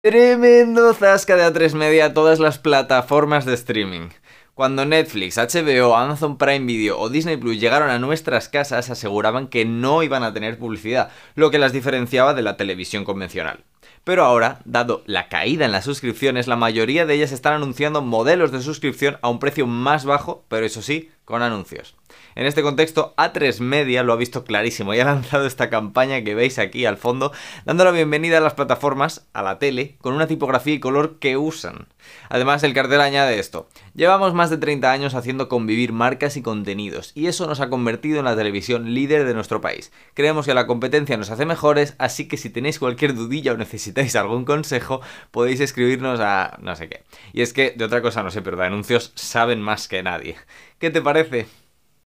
Tremendo zasca de A3 Media a todas las plataformas de streaming. Cuando Netflix, HBO, Amazon Prime Video o Disney Plus llegaron a nuestras casas aseguraban que no iban a tener publicidad, lo que las diferenciaba de la televisión convencional. Pero ahora, dado la caída en las suscripciones, la mayoría de ellas están anunciando modelos de suscripción a un precio más bajo, pero eso sí, con anuncios. En este contexto, A3 Media lo ha visto clarísimo y ha lanzado esta campaña que veis aquí al fondo, dando la bienvenida a las plataformas, a la tele, con una tipografía y color que usan. Además, el cartel añade esto. Llevamos más de 30 años haciendo convivir marcas y contenidos, y eso nos ha convertido en la televisión líder de nuestro país. Creemos que la competencia nos hace mejores, así que si tenéis cualquier dudilla o necesitáis algún consejo, podéis escribirnos a no sé qué. Y es que de otra cosa no sé, pero de anuncios saben más que nadie. ¿Qué te parece?